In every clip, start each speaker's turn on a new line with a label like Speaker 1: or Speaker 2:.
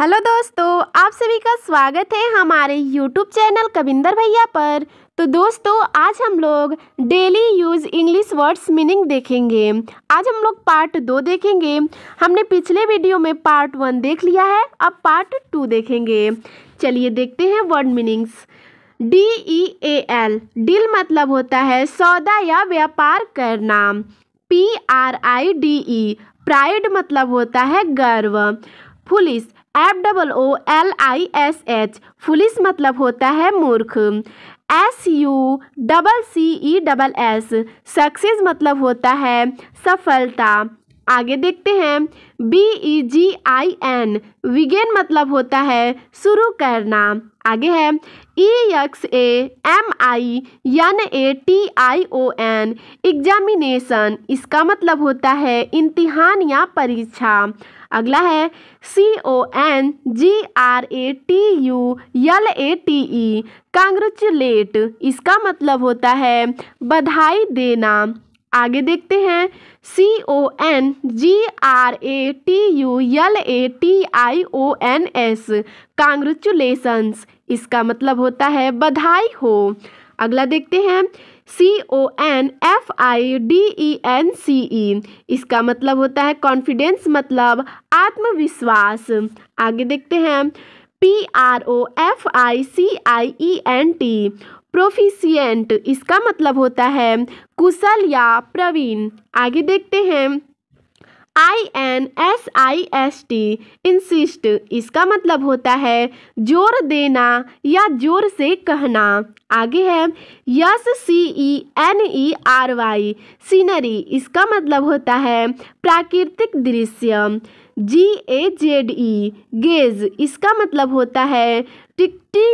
Speaker 1: hello दोस्तों आप सभी का स्वागत है हमारे यूट्यूब चैनल कविंदर भैया पर तो दोस्तों आज हम लोग daily use English words meaning देखेंगे आज हम लोग पार्ट दो देखेंगे हमने पिछले वीडियो में पार्ट वन देख लिया है अब पार्ट टू देखेंगे चलिए देखते हैं word meanings D E A L deal मतलब होता है सौदा या व्यापार करना P R I D E pride मतलब होता है गर्व foolish F double O L I S H foolish मतलब होता है मूर्ख S U double C E double S success मतलब होता है सफलता आगे देखते हैं B E G I N विगेन मतलब होता है शुरू करना आगे है ई x A M I N A T I O N examination इसका मतलब होता है इम्तिहान या परीक्षा अगला है C O N G R A T U L A T E congratulate इसका मतलब होता है बधाई देना आगे देखते हैं C O N G R A T U L A T I O N S congratulations इसका मतलब होता है बधाई हो अगला देखते हैं C O N F I D E N C E इसका मतलब होता है कॉन्फिडेंस मतलब आत्मविश्वास आगे देखते हैं P R O F I C I E N T proficient इसका मतलब होता है कुशल या प्रवीण आगे देखते हैं I N S I S T insist इसका मतलब होता है जोर देना या जोर से कहना आगे है S C E N E R Y scenery इसका मतलब होता है प्राकृतिक दृश्य जी ए जेड ई गेज इसका मतलब होता है टिकटी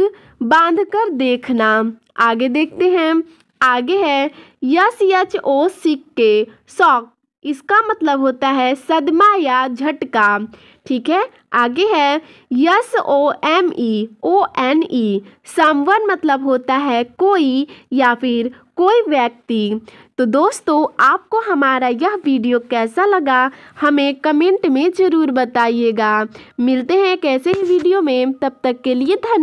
Speaker 1: बांध कर देखना आगे देखते हैं आगे है यस यच ओ सिक्के शॉक इसका मतलब होता है सदमा या झटका ठीक है आगे है S O M E O N E someone मतलब होता है कोई या फिर कोई व्यक्ति तो दोस्तों आपको हमारा यह वीडियो कैसा लगा हमें कमेंट में ज़रूर बताइएगा मिलते हैं कैसे ही वीडियो में तब तक के लिए धन्यवाद